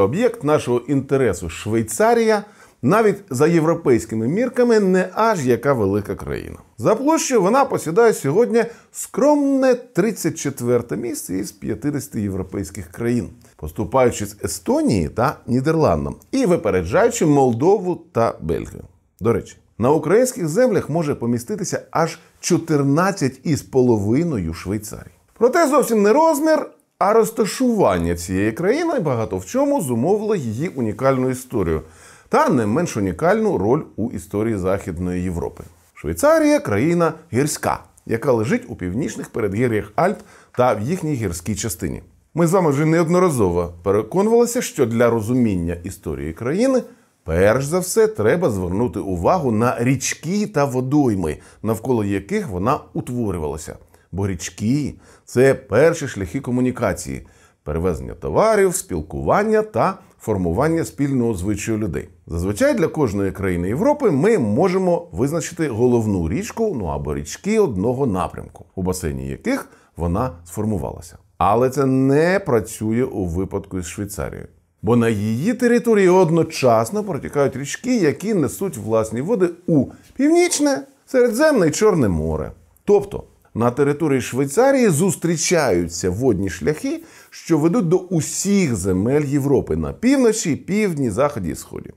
Об'єкт нашого інтересу Швейцарія навіть за європейськими мірками не аж яка велика країна. За площею вона посідає сьогодні скромне 34 місце із 50 європейських країн, поступаючи з Естонії та Нідерландом і випереджаючи Молдову та Бельгію. До речі, на українських землях може поміститися аж 14,5 із Швейцарії. Проте зовсім не розмір, а розташування цієї країни багато в чому зумовило її унікальну історію та не менш унікальну роль у історії Західної Європи. Швейцарія країна гірська, яка лежить у північних передгір'ях Альп та в їхній гірській частині. Ми з вами вже неодноразово переконувалися, що для розуміння історії країни перш за все треба звернути увагу на річки та водойми, навколо яких вона утворювалася. Бо річки це перші шляхи комунікації, перевезення товарів, спілкування та формування спільного звичаю людей. Зазвичай для кожної країни Європи ми можемо визначити головну річку, ну або річки одного напрямку, у басейні яких вона сформувалася. Але це не працює у випадку із Швейцарією. Бо на її території одночасно протікають річки, які несуть власні води у північне, середземне і Чорне море. Тобто на території Швейцарії зустрічаються водні шляхи, що ведуть до усіх земель Європи на півночі, півдні, заході і сході,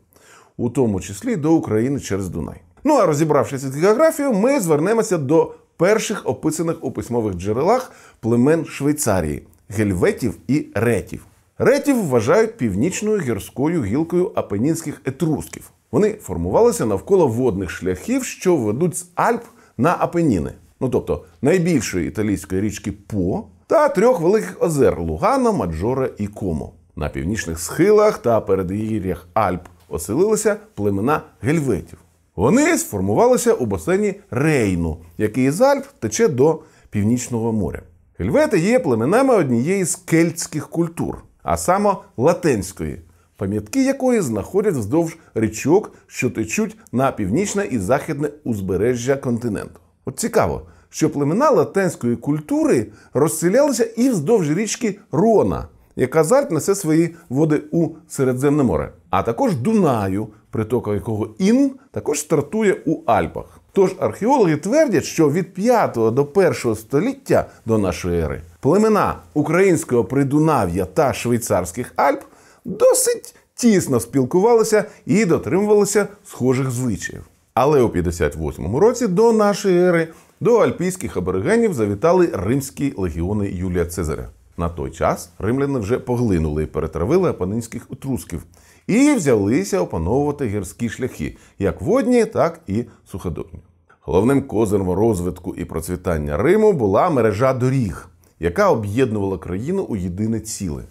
у тому числі до України через Дунай. Ну а розібравшися з географією, ми звернемося до перших описаних у письмових джерелах племен Швейцарії гельветів і ретів. Ретів вважають північною гірською гілкою апенінських етрусків. Вони формувалися навколо водних шляхів, що ведуть з Альп на Апеніни ну тобто найбільшої італійської річки По та трьох великих озер Лугана, Маджора і Комо. На північних схилах та передгір'ях Альп оселилися племена гельветів. Вони сформувалися у басейні Рейну, який із Альп тече до північного моря. Гельвети є племенами однієї з кельтських культур, а саме латинської, пам'ятки якої знаходять вздовж річок, що течуть на північне і західне узбережжя континенту. От цікаво, що племена латинської культури розселялися і вздовж річки Рона, яка зараз несе свої води у Середземне море, а також Дунаю, притока якого Ін також стартує у Альпах. Тож археологи твердять, що від 5 до 1 століття до нашої ери племена українського придунав'я та швейцарських Альп досить тісно спілкувалися і дотримувалися схожих звичаїв. Але у 58 році до нашої ери до альпійських аборигенів завітали римські легіони Юлія Цезаря. На той час римляни вже поглинули і перетравили апанинських утрусків і взялися опановувати гірські шляхи, як водні, так і суходольні. Головним козиром розвитку і процвітання Риму була мережа доріг, яка об'єднувала країну у єдине ціле.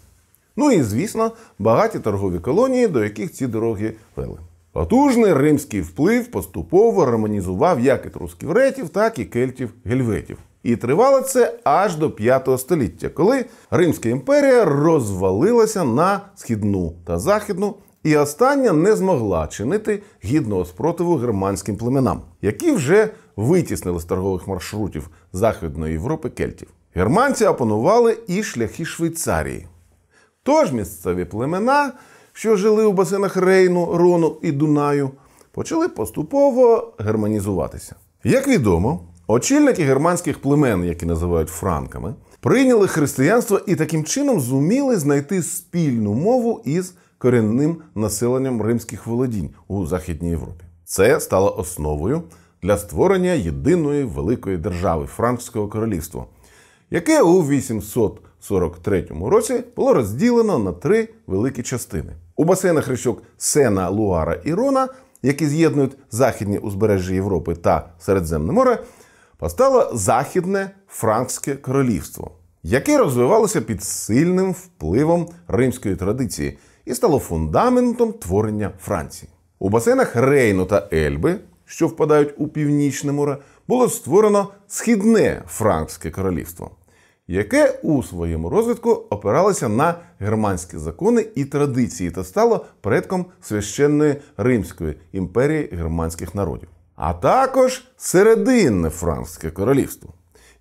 Ну і звісно, багаті торгові колонії, до яких ці дороги вели. Потужний римський вплив поступово романізував як етрусків ретів, так і кельтів гельветів. І тривало це аж до 5 століття, коли Римська імперія розвалилася на східну та західну, і остання не змогла чинити гідного спротиву германським племенам, які вже витіснили з торгових маршрутів Західної Європи кельтів. Германці опанували і шляхи Швейцарії. Тож місцеві племена що жили у басенах Рейну, Рону і Дунаю, почали поступово германізуватися. Як відомо, очільники германських племен, які називають франками, прийняли християнство і таким чином зуміли знайти спільну мову із корінним населенням римських володінь у Західній Європі. Це стало основою для створення єдиної великої держави Франкського королівства, яке у 800 43 році було розділено на три великі частини. У басейнах річок Сена, Луара і Рона, які з'єднують західні узбережжя Європи та Середземне море, постало західне Франкське королівство, яке розвивалося під сильним впливом римської традиції і стало фундаментом творення Франції. У басейнах Рейну та Ельби, що впадають у північне море, було створено східне Франкське королівство яке у своєму розвитку опиралося на германські закони і традиції та стало предком священної Римської імперії германських народів, а також серединне Франкське королівство,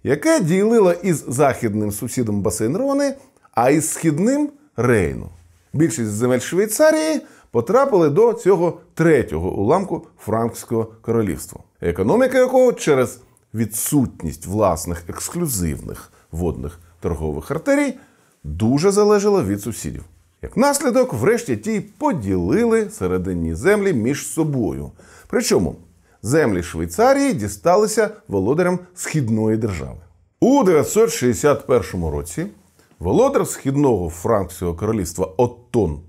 яке ділило із західним сусідом басейн Рони, а із східним Рейну. Більшість земель Швейцарії потрапили до цього третього уламку Франкського королівства, економіка якого через відсутність власних ексклюзивних водних торгових артерій дуже залежала від сусідів. Як наслідок, врешті ті поділили середині землі між собою. Причому землі Швейцарії дісталися володарям східної держави. У 961 році володар східного франкського королівства Оттон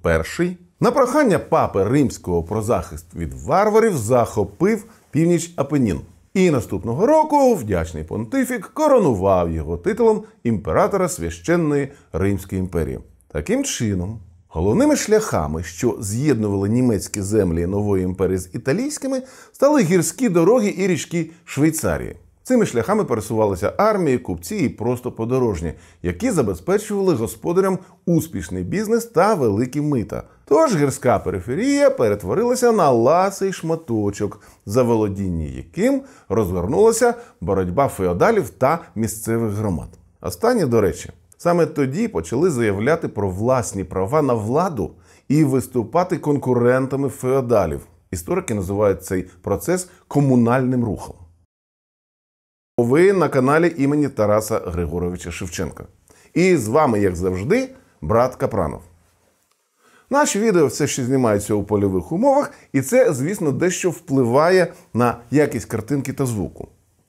І на прохання папи римського про захист від варварів захопив північ Апенін. І наступного року вдячний понтифік коронував його титулом імператора священної Римської імперії. Таким чином, головними шляхами, що з'єднували німецькі землі нової імперії з італійськими, стали гірські дороги і річки Швейцарії. Цими шляхами пересувалися армії, купці і просто подорожні, які забезпечували господарям успішний бізнес та великі мита. Тож гірська периферія перетворилася на ласий шматочок, за володіння яким розвернулася боротьба феодалів та місцевих громад. Останні, до речі, саме тоді почали заявляти про власні права на владу і виступати конкурентами феодалів. Історики називають цей процес комунальним рухом. Ви на каналі імені Тараса Григоровича Шевченка. І з вами, як завжди, брат Капранов. Наші відео все ще знімаються у польових умовах, і це, звісно, дещо впливає на якість картинки та звуку.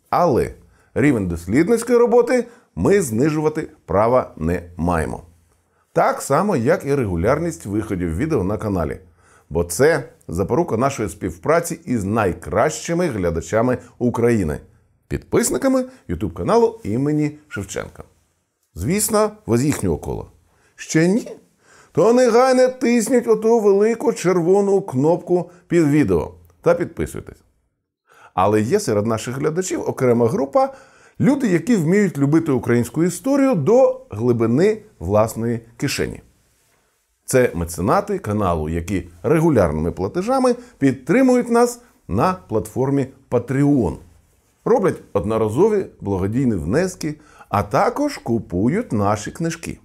Але рівень дослідницької роботи ми знижувати права не маємо. Так само, як і регулярність виходів відео на каналі. Бо це запорука нашої співпраці із найкращими глядачами України підписниками YouTube каналу імені Шевченка. Звісно, ви їхнього кола. Ще ні? То негайно тисніть оту велику червону кнопку під відео та підписуйтесь. Але є серед наших глядачів окрема група люди, які вміють любити українську історію до глибини власної кишені. Це меценати каналу, які регулярними платежами підтримують нас на платформі Patreon роблять одноразові благодійні внески, а також купують наші книжки.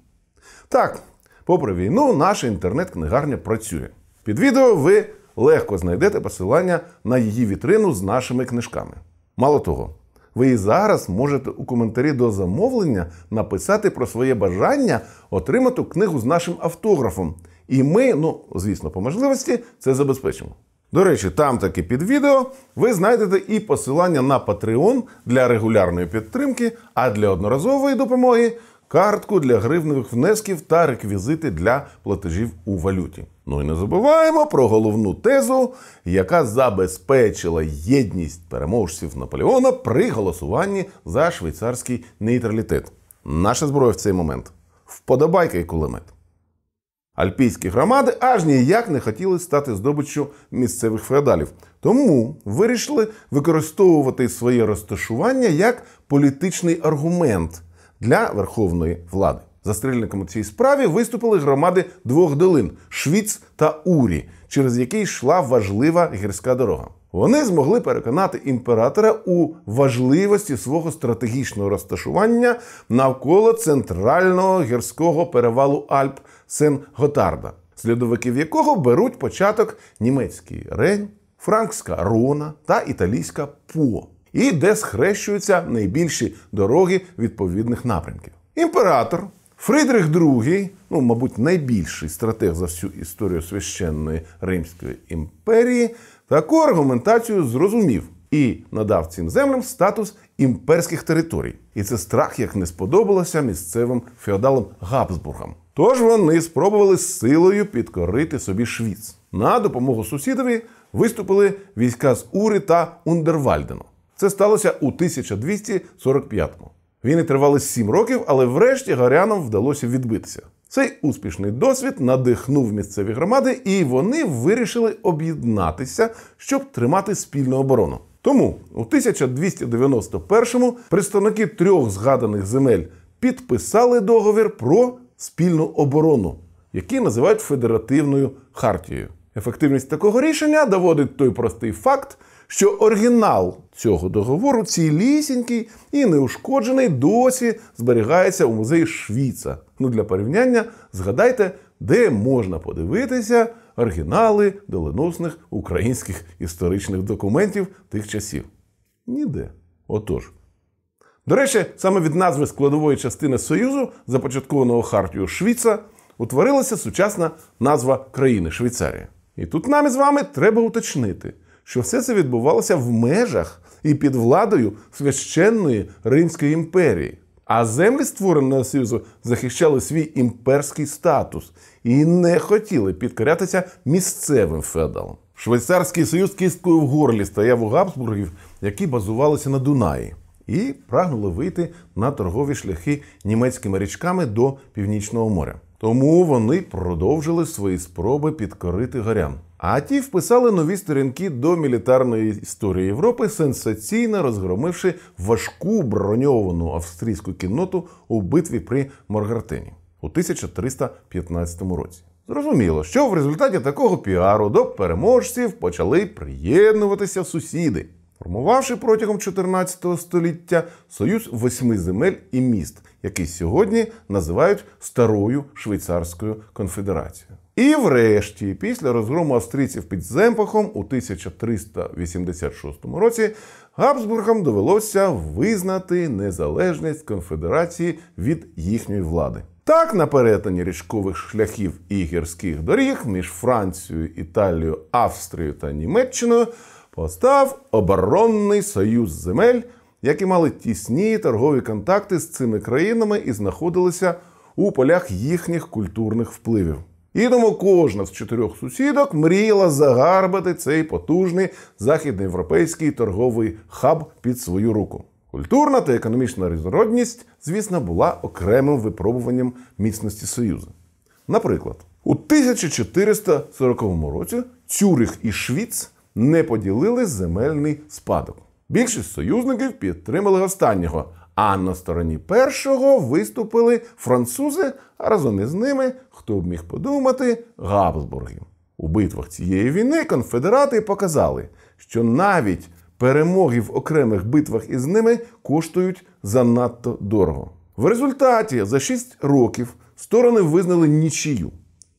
Так, попри війну, наша інтернет-книгарня працює. Під відео ви легко знайдете посилання на її вітрину з нашими книжками. Мало того, ви і зараз можете у коментарі до замовлення написати про своє бажання отримати книгу з нашим автографом. І ми, ну звісно, по можливості це забезпечимо. До речі, там таки під відео ви знайдете і посилання на Patreon для регулярної підтримки, а для одноразової допомоги картку для гривневих внесків та реквізити для платежів у валюті. Ну і не забуваємо про головну тезу, яка забезпечила єдність переможців Наполеона при голосуванні за швейцарський нейтралітет. Наша зброя в цей момент. Вподобайка і кулемет. Альпійські громади аж ніяк не хотіли стати здобиччю місцевих феодалів, тому вирішили використовувати своє розташування як політичний аргумент для верховної влади. Застрільниками цій справі виступили громади двох долин Швіц та Урі, через які йшла важлива гірська дорога. Вони змогли переконати імператора у важливості свого стратегічного розташування навколо центрального гірського перевалу Альп Сен Готарда, слідовиків якого беруть початок німецький Рейн, Франкська Рона та італійська По, і де схрещуються найбільші дороги відповідних напрямків. Імператор. Фридрих II, ну, мабуть, найбільший стратег за всю історію священної Римської імперії, Таку аргументацію зрозумів і надав цим землям статус імперських територій. І це страх, як не сподобалося місцевим феодалам Габсбургам. Тож вони спробували з силою підкорити собі Швіц. На допомогу сусідові виступили війська з Ури та Ундервальдену. Це сталося у 1245-му. Війни тривали сім років, але врешті гарянам вдалося відбитися. Цей успішний досвід надихнув місцеві громади, і вони вирішили об'єднатися, щоб тримати спільну оборону. Тому у 1291-му представники трьох згаданих земель підписали договір про спільну оборону, який називають федеративною хартією. Ефективність такого рішення доводить той простий факт, що оригінал цього договору цілісінький і неушкоджений досі зберігається у музеї Швіца. Ну для порівняння згадайте, де можна подивитися оригінали доленосних українських історичних документів тих часів. Ніде. Отож. До речі, саме від назви складової частини Союзу, започаткованого хартію Швіца, утворилася сучасна назва країни Швейцарія. І тут нам із вами треба уточнити що все це відбувалося в межах і під владою священної Римської імперії. А землі створеного Союзу захищали свій імперський статус і не хотіли підкорятися місцевим феодалам. Швейцарський союз кісткою в горлі стояв у габсбургів, які базувалися на Дунаї, і прагнули вийти на торгові шляхи німецькими річками до Північного моря. Тому вони продовжили свої спроби підкорити горян. А ті вписали нові сторінки до мілітарної історії Європи, сенсаційно розгромивши важку броньовану австрійську кінноту у битві при Моргартені у 1315 році. Зрозуміло, що в результаті такого піару до переможців почали приєднуватися сусіди, формувавши протягом 14 століття союз восьми земель і міст, який сьогодні називають Старою Швейцарською конфедерацією. І врешті, після розгрому австрійців під Земпахом у 1386 році Габсбургам довелося визнати незалежність конфедерації від їхньої влади. Так, на перетині річкових шляхів і гірських доріг між Францією, Італією, Австрією та Німеччиною постав оборонний союз земель, які мали тісні торгові контакти з цими країнами і знаходилися у полях їхніх культурних впливів. І тому кожна з чотирьох сусідок мріяла загарбати цей потужний західноєвропейський торговий хаб під свою руку. Культурна та економічна різнородність, звісно, була окремим випробуванням міцності Союзу. Наприклад, у 1440 році Цюрих і Швіц не поділили земельний спадок. Більшість союзників підтримали останнього, а на стороні першого виступили французи, а разом із ними, хто б міг подумати, Габсбурги. У битвах цієї війни конфедерати показали, що навіть перемоги в окремих битвах із ними коштують занадто дорого. В результаті за 6 років сторони визнали нічию.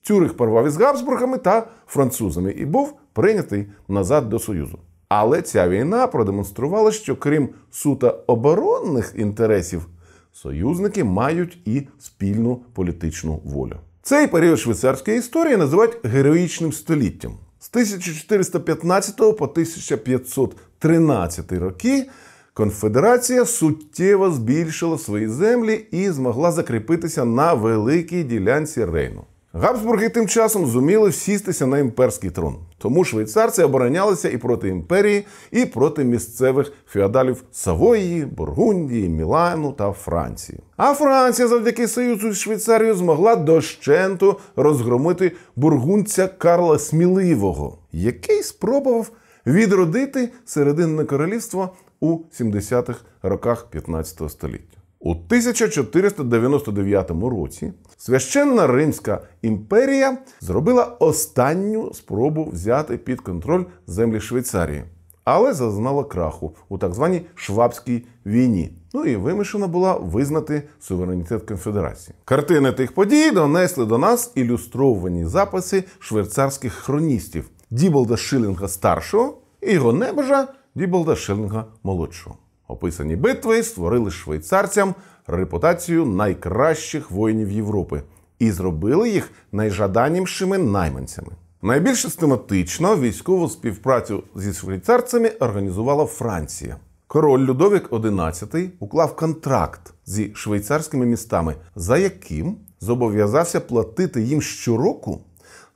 Цюрих порвав із Габсбургами та французами і був прийнятий назад до Союзу. Але ця війна продемонструвала, що крім суто оборонних інтересів, союзники мають і спільну політичну волю. Цей період швейцарської історії називають героїчним століттям. З 1415 по 1513 роки конфедерація суттєво збільшила свої землі і змогла закріпитися на великій ділянці Рейну. Габсбурги тим часом зуміли всістися на імперський трон, тому швейцарці оборонялися і проти імперії, і проти місцевих феодалів Савої, Бургундії, Мілану та Франції. А Франція, завдяки союзу з Швейцарією, змогла дощенту розгромити бургунця Карла Сміливого, який спробував відродити серединне королівство у 70-х роках 15 століття. У 1499 році Священна Римська імперія зробила останню спробу взяти під контроль землі Швейцарії, але зазнала краху у так званій Швабській війні. Ну і вимушена була визнати суверенітет конфедерації. Картини тих подій донесли до нас ілюстровані записи швейцарських хроністів Діболда Шилінга старшого і його небожа Діболда Шилінга молодшого. Описані битви створили швейцарцям репутацію найкращих воїнів Європи і зробили їх найжаданішими найманцями. Найбільш систематично військову співпрацю зі швейцарцями організувала Франція. Король Людовік XI уклав контракт зі швейцарськими містами, за яким зобов'язався платити їм щороку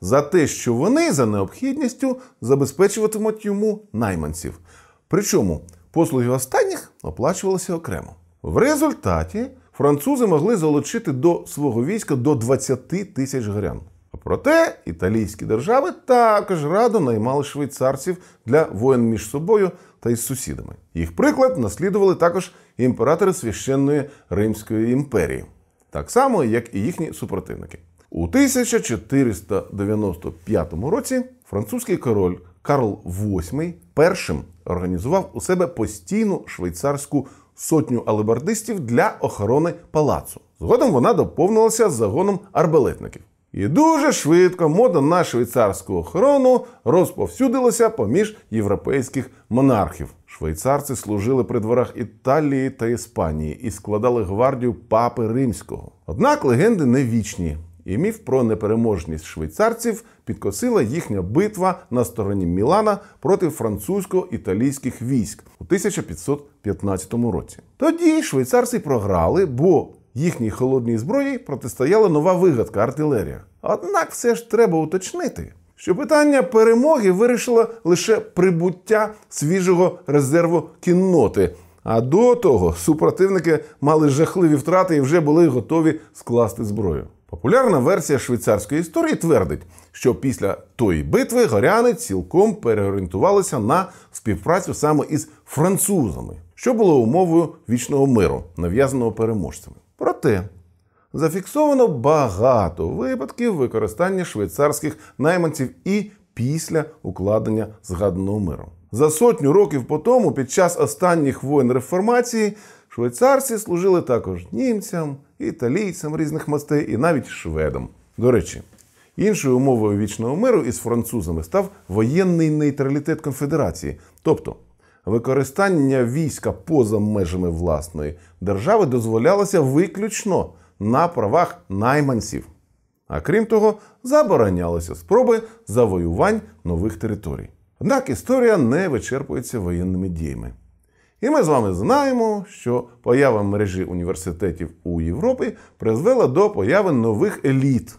за те, що вони за необхідністю забезпечуватимуть йому найманців. Причому послуги останніх оплачувалися окремо. В результаті французи могли залучити до свого війська до 20 тисяч грян. Проте італійські держави також радо наймали швейцарців для воєн між собою та із сусідами. Їх приклад наслідували також імператори священної Римської імперії, так само, як і їхні супротивники. У 1495 році французький король Карл VIII першим організував у себе постійну швейцарську сотню алебардистів для охорони палацу. Згодом вона доповнилася загоном арбалетників. І дуже швидко мода на швейцарську охорону розповсюдилася поміж європейських монархів. Швейцарці служили при дворах Італії та Іспанії і складали гвардію папи римського. Однак легенди не вічні, і міф про непереможність швейцарців підкосила їхня битва на стороні Мілана проти французько-італійських військ у 1515 році. Тоді швейцарці програли, бо їхній холодній зброї протистояла нова вигадка артилерія. Однак все ж треба уточнити. Що питання перемоги вирішило лише прибуття свіжого резерву кінноти. А до того супротивники мали жахливі втрати і вже були готові скласти зброю. Популярна версія швейцарської історії твердить, що після тої битви горяни цілком переорієнтувалися на співпрацю саме із французами, що було умовою вічного миру, нав'язаного переможцями. Проте зафіксовано багато випадків використання швейцарських найманців і після укладення згаданого миру. За сотню років по тому, під час останніх воєн реформації, швейцарці служили також німцям, італійцям різних мастей і навіть шведам. До речі, Іншою умовою вічного миру із французами став воєнний нейтралітет конфедерації, тобто використання війська поза межами власної держави дозволялося виключно на правах найманців. А крім того, заборонялися спроби завоювань нових територій. Однак історія не вичерпується воєнними діями. І ми з вами знаємо, що поява мережі університетів у Європі призвела до появи нових еліт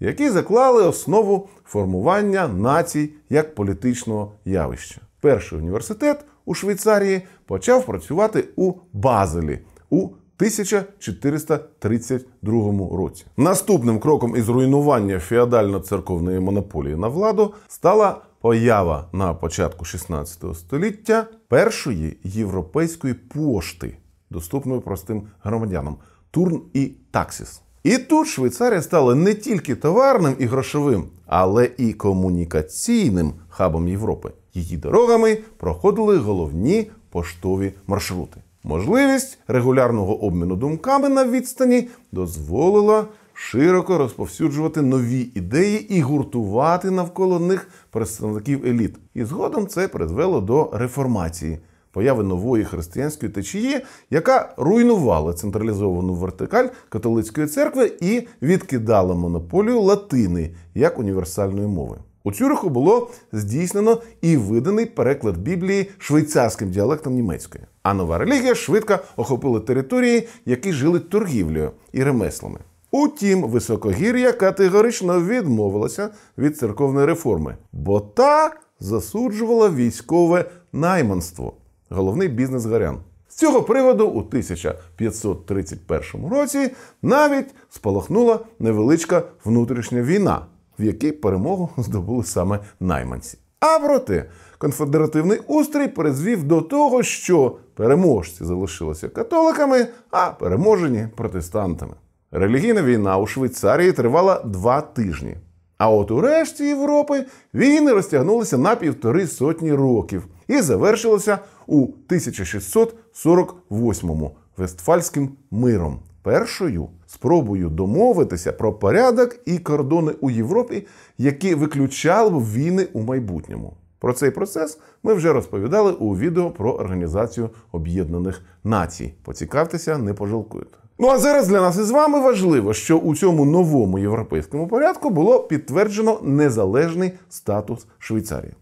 які заклали основу формування націй як політичного явища. Перший університет у Швейцарії почав працювати у Базелі у 1432 році. Наступним кроком із руйнування феодально-церковної монополії на владу стала поява на початку 16 століття першої європейської пошти, доступної простим громадянам Турн і Таксіс. І тут Швейцарія стала не тільки товарним і грошовим, але і комунікаційним хабом Європи. Її дорогами проходили головні поштові маршрути. Можливість регулярного обміну думками на відстані дозволила широко розповсюджувати нові ідеї і гуртувати навколо них представників еліт. І згодом це призвело до реформації появи нової християнської течії, яка руйнувала централізовану вертикаль католицької церкви і відкидала монополію латини як універсальної мови. У Цюриху було здійснено і виданий переклад Біблії швейцарським діалектом німецької. А нова релігія швидко охопила території, які жили торгівлею і ремеслами. Утім, високогір'я категорично відмовилася від церковної реформи, бо та засуджувала військове найманство головний бізнес гарян. З цього приводу у 1531 році навіть спалахнула невеличка внутрішня війна, в якій перемогу здобули саме найманці. А проте конфедеративний устрій призвів до того, що переможці залишилися католиками, а переможені протестантами. Релігійна війна у Швейцарії тривала два тижні. А от у решті Європи війни розтягнулися на півтори сотні років і завершилася у 1648-му Вестфальським миром, першою спробою домовитися про порядок і кордони у Європі, які виключали б війни у майбутньому. Про цей процес ми вже розповідали у відео про Організацію Об'єднаних Націй. Поцікавтеся, не пожалкуєте. Ну а зараз для нас із вами важливо, що у цьому новому європейському порядку було підтверджено незалежний статус Швейцарії.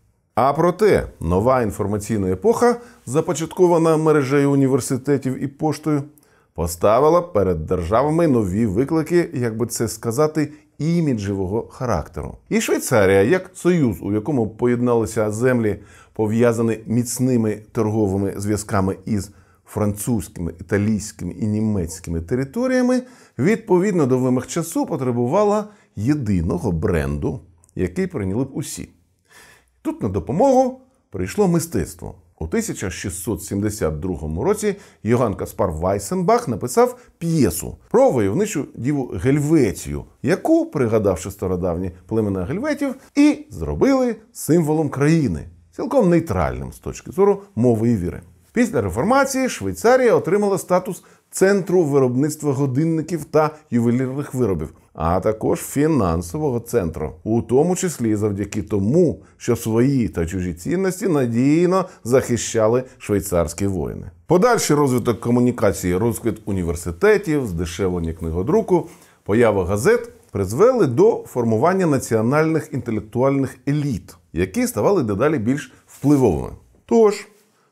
А проте нова інформаційна епоха, започаткована мережею університетів і поштою, поставила перед державами нові виклики, як би це сказати, іміджевого характеру. І Швейцарія, як союз, у якому поєдналися землі, пов'язані міцними торговими зв'язками із французькими, італійськими і німецькими територіями, відповідно до вимог часу потребувала єдиного бренду, який прийняли б усі. Тут на допомогу прийшло мистецтво. У 1672 році Йоганн Каспар Вайсенбах написав п'єсу про войовничу діву Гельвецію, яку, пригадавши стародавні племена гельветів, і зробили символом країни, цілком нейтральним з точки зору мови і віри. Після реформації Швейцарія отримала статус центру виробництва годинників та ювелірних виробів, а також фінансового центру, у тому числі завдяки тому, що свої та чужі цінності надійно захищали швейцарські воїни. Подальший розвиток комунікації, розквіт університетів, здешевлення книгодруку, поява газет призвели до формування національних інтелектуальних еліт, які ставали дедалі більш впливовими. Тож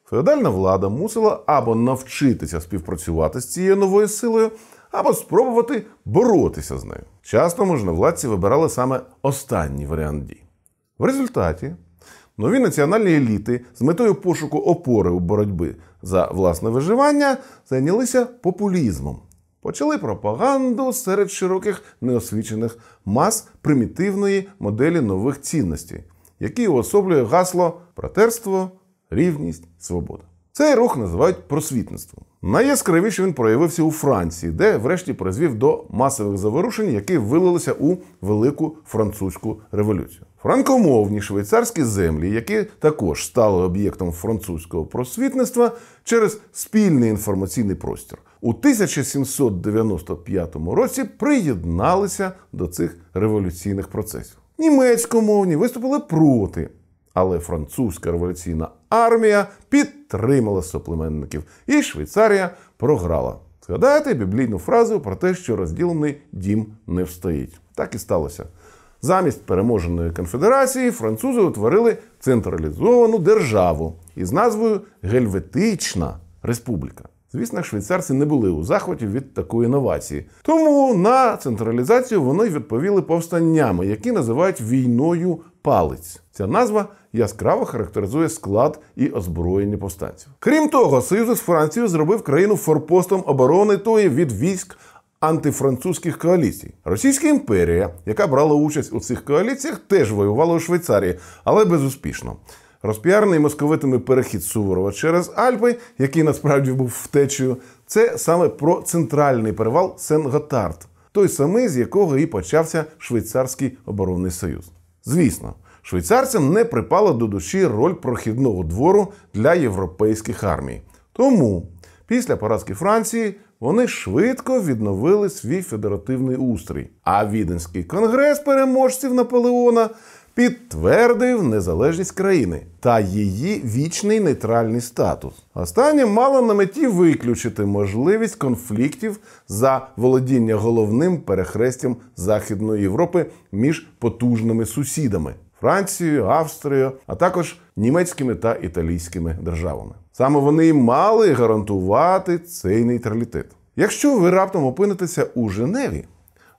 феодальна влада мусила або навчитися співпрацювати з цією новою силою або спробувати боротися з нею. Часто можновладці вибирали саме останній варіант дій. В результаті нові національні еліти з метою пошуку опори у боротьби за власне виживання зайнялися популізмом. Почали пропаганду серед широких неосвічених мас примітивної моделі нових цінностей, які уособлює гасло братерство, рівність, свобода. Цей рух називають просвітництвом. Найяскравіше він проявився у Франції, де, врешті, призвів до масових заворушень, які вилилися у велику французьку революцію. Франкомовні швейцарські землі, які також стали об'єктом французького просвітництва через спільний інформаційний простір, у 1795 році приєдналися до цих революційних процесів. Німецькомовні виступили проти. Але французька революційна армія підтримала соплеменників, і Швейцарія програла. Згадаєте біблійну фразу про те, що розділений дім не встоїть. Так і сталося. Замість переможеної конфедерації французи утворили централізовану державу із назвою Гельветична Республіка. Звісно, швейцарці не були у захваті від такої новації. Тому на централізацію вони відповіли повстаннями, які називають війною палець. Ця назва яскраво характеризує склад і озброєння повстанців. Крім того, союз з Францією зробив країну форпостом оборони тої від військ. Антифранцузьких коаліцій Російська імперія, яка брала участь у цих коаліціях, теж воювала у Швейцарії, але безуспішно. Розпіарний московитами перехід Суворова через Альпи, який насправді був втечею, це саме про центральний перевал Сен-Готард, той самий, з якого і почався Швейцарський оборонний союз. Звісно, швейцарцям не припала до душі роль прохідного двору для європейських армій. Тому після поразки Франції вони швидко відновили свій федеративний устрій. А віденський конгрес переможців Наполеона. Підтвердив незалежність країни та її вічний нейтральний статус. Останнє мало на меті виключити можливість конфліктів за володіння головним перехрестям Західної Європи між потужними сусідами. Францією, Австрією, а також німецькими та італійськими державами. Саме вони мали гарантувати цей нейтралітет. Якщо ви раптом опинитеся у Женеві,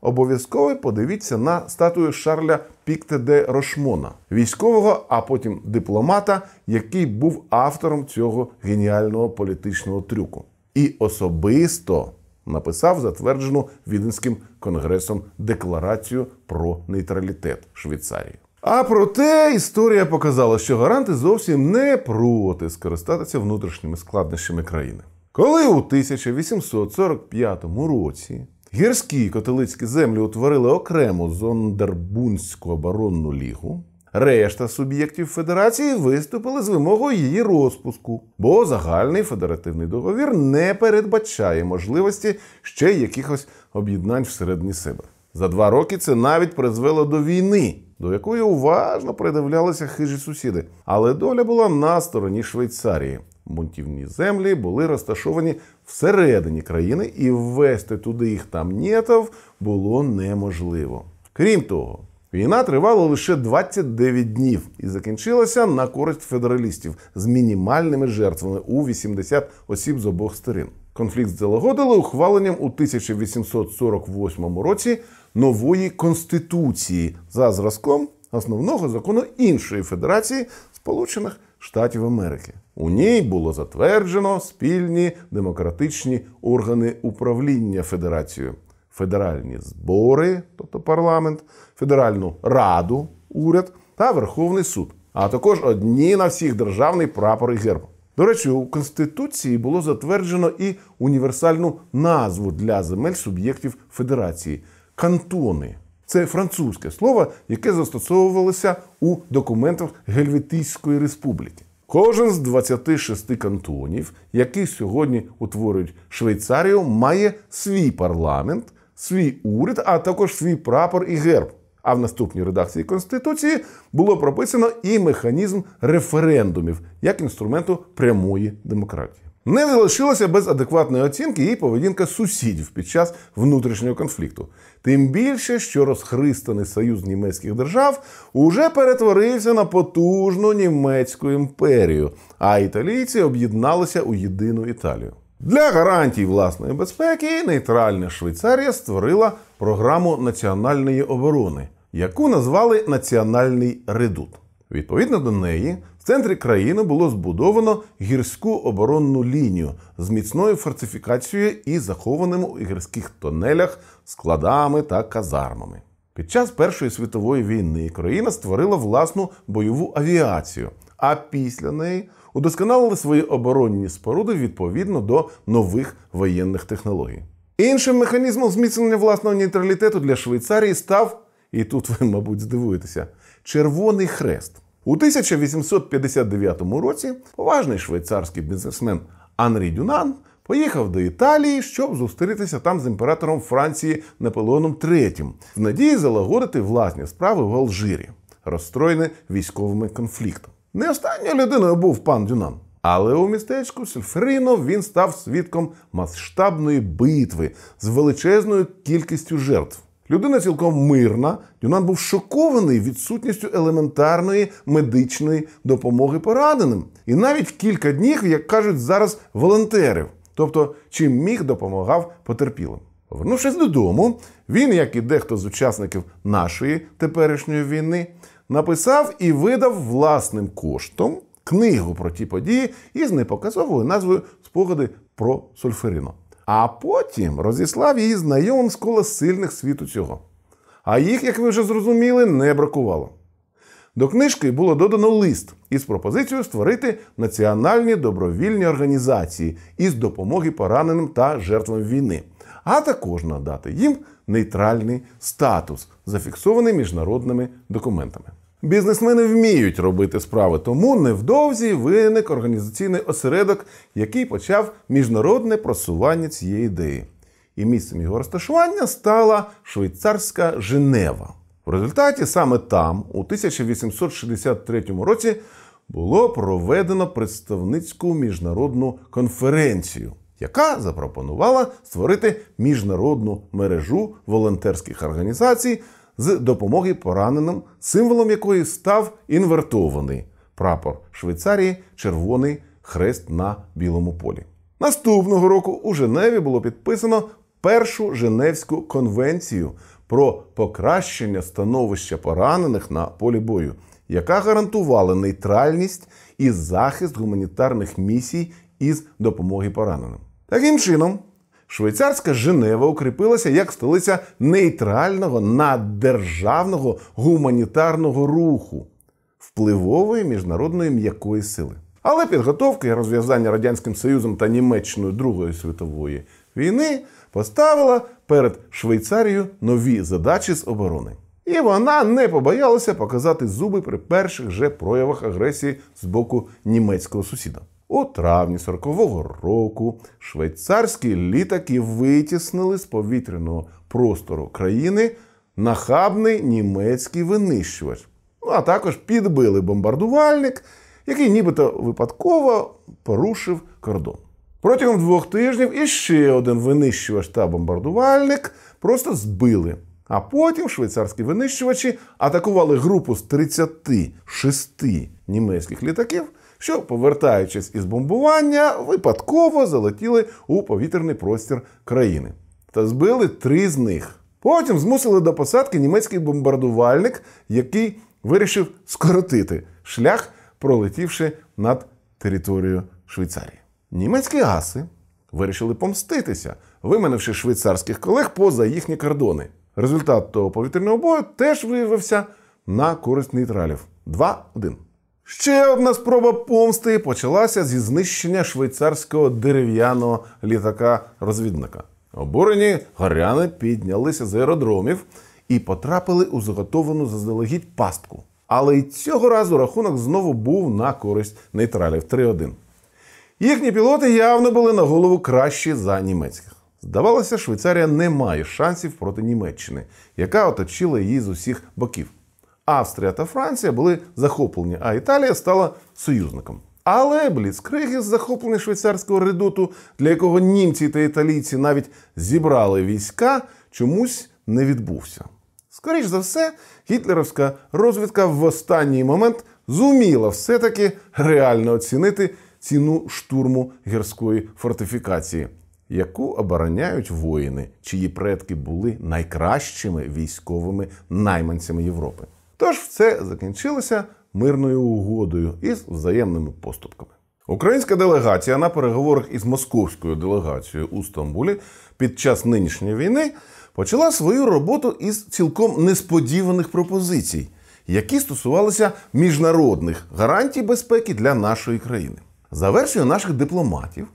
обов'язково подивіться на статую Шарля Пікте де Рошмона, військового, а потім дипломата, який був автором цього геніального політичного трюку, і особисто написав затверджену Віденським конгресом декларацію про нейтралітет Швейцарії. А проте історія показала, що гаранти зовсім не проти скористатися внутрішніми складнощами країни. Коли у 1845 році гірські католицькі землі утворили окрему Зондербунську оборонну лігу, решта суб'єктів федерації виступили з вимогою її розпуску, бо загальний федеративний договір не передбачає можливості ще якихось об'єднань всередині себе. За два роки це навіть призвело до війни до якої уважно придивлялися хижі сусіди. Але доля була на стороні Швейцарії. Бунтівні землі були розташовані всередині країни, і ввести туди їх там нєтов було неможливо. Крім того, війна тривала лише 29 днів і закінчилася на користь федералістів з мінімальними жертвами у 80 осіб з обох сторін. Конфлікт залагодили ухваленням у 1848 році нової конституції за зразком основного закону іншої федерації Сполучених Штатів Америки. У ній було затверджено спільні демократичні органи управління федерацією, федеральні збори, тобто парламент, федеральну раду, уряд та Верховний суд, а також одні на всіх державний прапор і герб. До речі, у Конституції було затверджено і універсальну назву для земель суб'єктів федерації кантони. Це французьке слово, яке застосовувалося у документах Гельветійської республіки. Кожен з 26 кантонів, які сьогодні утворюють Швейцарію, має свій парламент, свій уряд, а також свій прапор і герб. А в наступній редакції конституції було прописано і механізм референдумів як інструменту прямої демократії. Не залишилося без адекватної оцінки і поведінка сусідів під час внутрішнього конфлікту. Тим більше, що розхристаний союз німецьких держав уже перетворився на потужну німецьку імперію, а італійці об'єдналися у єдину Італію. Для гарантій власної безпеки нейтральна Швейцарія створила програму національної оборони яку назвали Національний редут. Відповідно до неї, в центрі країни було збудовано гірську оборонну лінію з міцною фортифікацією і захованими у гірських тонелях, складами та казармами. Під час Першої світової війни країна створила власну бойову авіацію, а після неї удосконалили свої оборонні споруди відповідно до нових воєнних технологій. Іншим механізмом зміцнення власного нейтралітету для Швейцарії став і тут ви, мабуть, здивуєтеся: Червоний хрест у 1859 році поважний швейцарський бізнесмен Анрі Дюнан поїхав до Італії, щоб зустрітися там з імператором Франції Наполеоном III в надії залагодити власні справи в Алжирі, розстроєне військовими конфліктами. Не останньою людиною був пан Дюнан. Але у містечку Сільферино він став свідком масштабної битви з величезною кількістю жертв. Людина цілком мирна. Дюнан був шокований відсутністю елементарної медичної допомоги пораненим. І навіть кілька днів, як кажуть, зараз волонтерів, тобто чим міг допомагав потерпілим. Повернувшись додому, він, як і дехто з учасників нашої теперішньої війни, написав і видав власним коштом книгу про ті події із непоказовою назвою Спогади про Сульферино а потім розіслав її знайомим з кола сильних світу цього. А їх, як ви вже зрозуміли, не бракувало. До книжки було додано лист із пропозицією створити національні добровільні організації із допомоги пораненим та жертвам війни, а також надати їм нейтральний статус, зафіксований міжнародними документами. Бізнесмени вміють робити справи, тому невдовзі виник організаційний осередок, який почав міжнародне просування цієї ідеї. І місцем його розташування стала швейцарська Женева. В результаті саме там, у 1863 році, було проведено представницьку міжнародну конференцію, яка запропонувала створити міжнародну мережу волонтерських організацій з допомоги пораненим, символом якої став інвертований прапор Швейцарії Червоний хрест на білому полі. Наступного року у Женеві було підписано першу Женевську конвенцію про покращення становища поранених на полі бою, яка гарантувала нейтральність і захист гуманітарних місій із допомоги пораненим. Таким чином, Швейцарська Женева укріпилася як столиця нейтрального наддержавного гуманітарного руху, впливової міжнародної м'якої сили. Але підготовка і розв'язання Радянським Союзом та Німеччиною Другої світової війни поставила перед Швейцарією нові задачі з оборони. І вона не побоялася показати зуби при перших же проявах агресії з боку німецького сусіда. У травні 40-го року швейцарські літаки витіснили з повітряного простору країни нахабний німецький винищувач, ну а також підбили бомбардувальник, який нібито випадково порушив кордон. Протягом двох тижнів іще один винищувач та бомбардувальник просто збили. А потім швейцарські винищувачі атакували групу з 36 німецьких літаків що, повертаючись із бомбування, випадково залетіли у повітряний простір країни та збили три з них. Потім змусили до посадки німецький бомбардувальник, який вирішив скоротити шлях, пролетівши над територією Швейцарії. Німецькі аси вирішили помститися, виманивши швейцарських колег поза їхні кордони. Результат того повітряного бою теж виявився на користь нейтралів 2-1. Ще одна спроба помсти почалася зі знищення швейцарського дерев'яного літака-розвідника. Обурені горяни піднялися з аеродромів і потрапили у заготовану заздалегідь пастку. Але й цього разу рахунок знову був на користь нейтралів 3-1. Їхні пілоти явно були на голову кращі за німецьких. Здавалося, Швейцарія не має шансів проти Німеччини, яка оточила її з усіх боків. Австрія та Франція були захоплені, а Італія стала союзником. Але бліцкриги з захоплення швейцарського редуту, для якого німці та італійці навіть зібрали війська, чомусь не відбувся. Скоріше за все, гітлерівська розвідка в останній момент зуміла все-таки реально оцінити ціну штурму гірської фортифікації, яку обороняють воїни, чиї предки були найкращими військовими найманцями Європи. Тож все закінчилося мирною угодою із взаємними поступками. Українська делегація на переговорах із московською делегацією у Стамбулі під час нинішньої війни почала свою роботу із цілком несподіваних пропозицій, які стосувалися міжнародних гарантій безпеки для нашої країни. За версією наших дипломатів,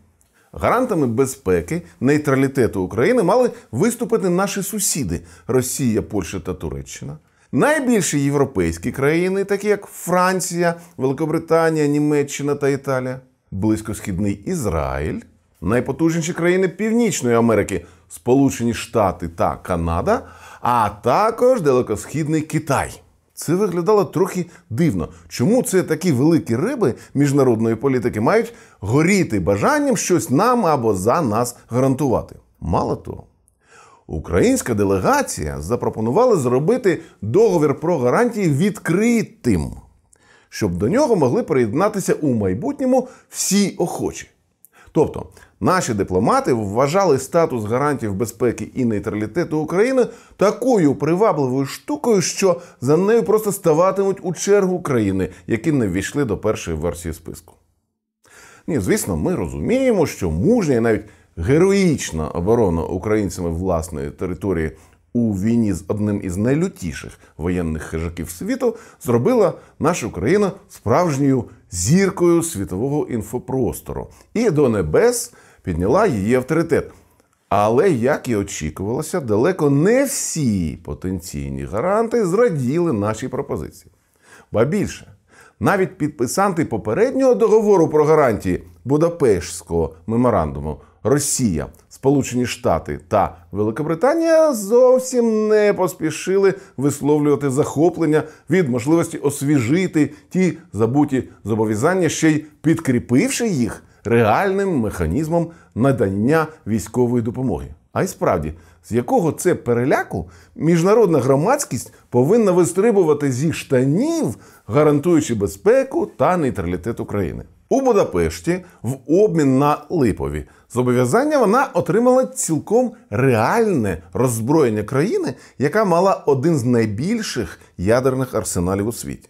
гарантами безпеки нейтралітету України мали виступити наші сусіди Росія, Польща та Туреччина. Найбільші європейські країни, такі як Франція, Великобританія, Німеччина та Італія, близькосхідний Ізраїль, найпотужніші країни Північної Америки, Сполучені Штати та Канада, а також далекосхідний Китай. Це виглядало трохи дивно. Чому це такі великі риби міжнародної політики мають горіти бажанням щось нам або за нас гарантувати? Мало того, Українська делегація запропонувала зробити договір про гарантії відкритим, щоб до нього могли приєднатися у майбутньому всі охочі. Тобто наші дипломати вважали статус гарантів безпеки і нейтралітету України такою привабливою штукою, що за нею просто ставатимуть у чергу країни, які не ввійшли до першої версії списку. Ні, звісно, ми розуміємо, що мужня і навіть героїчна оборона українцями власної території у війні з одним із найлютіших воєнних хижаків світу зробила нашу країну справжньою зіркою світового інфопростору і до небес підняла її авторитет. Але, як і очікувалося, далеко не всі потенційні гаранти зраділи нашій пропозиції. Ба більше, навіть підписанти попереднього договору про гарантії Будапештського меморандуму Росія, Сполучені Штати та Великобританія зовсім не поспішили висловлювати захоплення від можливості освіжити ті забуті зобов'язання, ще й підкріпивши їх реальним механізмом надання військової допомоги. А й справді, з якого це переляку міжнародна громадськість повинна вистрибувати зі штанів, гарантуючи безпеку та нейтралітет України у Будапешті в обмін на липові зобов'язання. Вона отримала цілком реальне роззброєння країни, яка мала один з найбільших ядерних арсеналів у світі.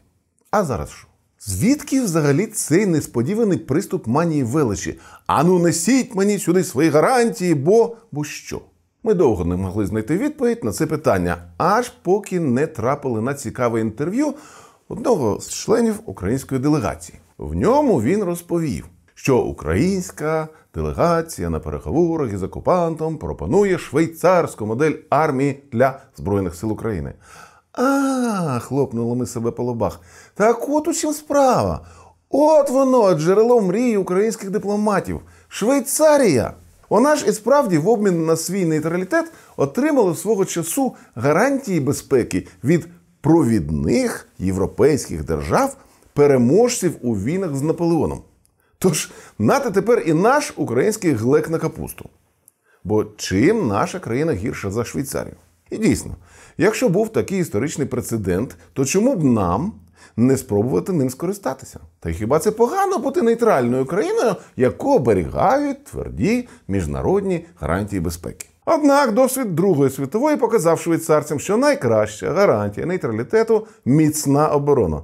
А зараз що? Звідки взагалі цей несподіваний приступ манії величі? Ану, несіть мені сюди свої гарантії, бо бо що? Ми довго не могли знайти відповідь на це питання, аж поки не трапили на цікаве інтерв'ю одного з членів української делегації. В ньому він розповів, що українська делегація на переговорах із окупантом пропонує швейцарську модель армії для Збройних сил України. А, хлопнули ми себе по лобах. Так от у чим справа. От воно, джерело мрії українських дипломатів. Швейцарія! Вона ж і справді в обмін на свій нейтралітет отримала свого часу гарантії безпеки від провідних європейських держав переможців у війнах з Наполеоном. Тож, нате тепер і наш український глек на капусту. Бо чим наша країна гірша за Швейцарію? І дійсно, якщо був такий історичний прецедент, то чому б нам не спробувати ним скористатися? Та й хіба це погано бути нейтральною країною, яку оберігають тверді міжнародні гарантії безпеки? Однак досвід Другої світової показав швейцарцям, що найкраща гарантія нейтралітету міцна оборона.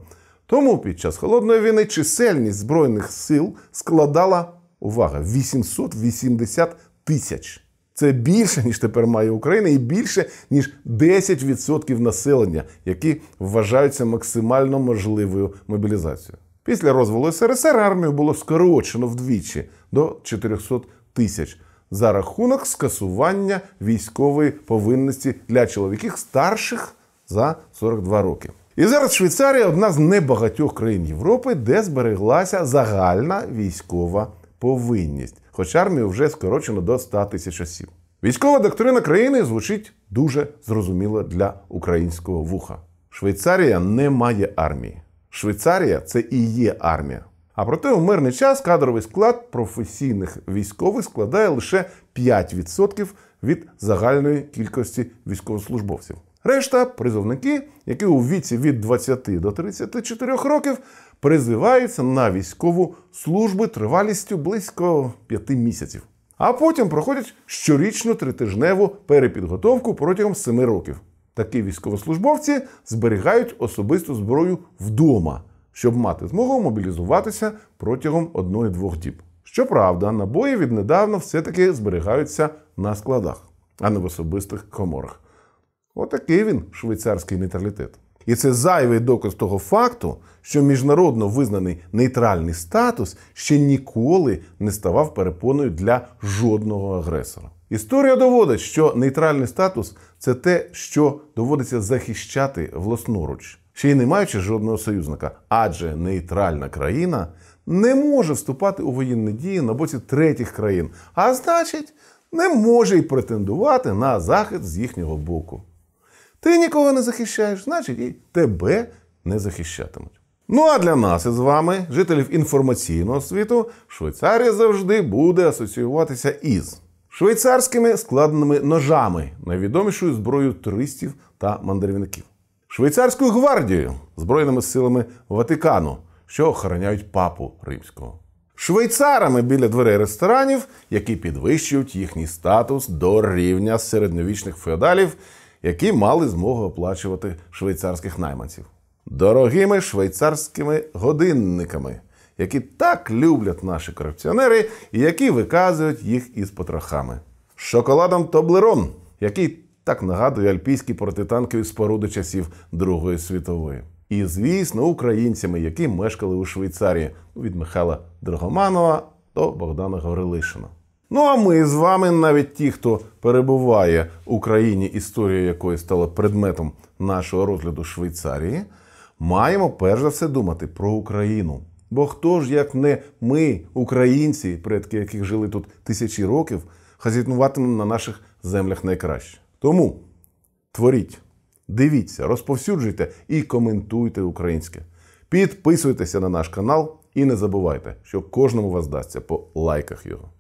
Тому під час холодної війни чисельність Збройних сил складала увага 880 тисяч. Це більше, ніж тепер має Україна, і більше, ніж 10% населення, які вважаються максимально можливою мобілізацією. Після розвалу СРСР армію було скорочено вдвічі до 400 тисяч за рахунок скасування військової повинності для чоловіків старших за 42 роки. І зараз Швейцарія одна з небагатьох країн Європи, де збереглася загальна військова повинність, хоч армію вже скорочено до 100 тисяч осіб. Військова доктрина країни звучить дуже зрозуміло для українського вуха. Швейцарія не має армії. Швейцарія це і є армія. А проте у мирний час кадровий склад професійних військових складає лише 5% від загальної кількості військовослужбовців. Решта призовники, які у віці від 20 до 34 років призиваються на військову службу тривалістю близько 5 місяців, а потім проходять щорічну тритижневу перепідготовку протягом 7 років. Такі військовослужбовці зберігають особисту зброю вдома, щоб мати змогу мобілізуватися протягом 1-2 діб. Щоправда, набої віднедавна все-таки зберігаються на складах, а не в особистих коморах. Отакий він швейцарський нейтралітет. І це зайвий доказ того факту, що міжнародно визнаний нейтральний статус ще ніколи не ставав перепоною для жодного агресора. Історія доводить, що нейтральний статус це те, що доводиться захищати власноруч, ще й не маючи жодного союзника, адже нейтральна країна не може вступати у воєнні дії на боці третіх країн, а значить, не може й претендувати на захист з їхнього боку. Ти нікого не захищаєш, значить і тебе не захищатимуть. Ну а для нас із вами, жителів інформаційного світу, Швейцарія завжди буде асоціюватися із швейцарськими складеними ножами, найвідомішою зброєю туристів та мандрівників, швейцарською гвардією, збройними силами Ватикану, що охороняють папу римського. Швейцарами біля дверей ресторанів, які підвищують їхній статус до рівня середньовічних феодалів які мали змогу оплачувати швейцарських найманців. Дорогими швейцарськими годинниками, які так люблять наші корупціонери і які виказують їх із потрохами. Шоколадом Тоблерон, який так нагадує альпійські протитанкові споруди часів Другої світової. І, звісно, українцями, які мешкали у Швейцарії ну, від Михайла Драгоманова до Богдана Гаврилишина. Ну а ми з вами, навіть ті, хто перебуває в Україні, історія якої стала предметом нашого розгляду Швейцарії, маємо перш за все думати про Україну. Бо хто ж, як не ми, українці, предки яких жили тут тисячі років, хазітнуватиме на наших землях найкраще. Тому творіть, дивіться, розповсюджуйте і коментуйте українське. Підписуйтеся на наш канал і не забувайте, що кожному вас дасться по лайках його.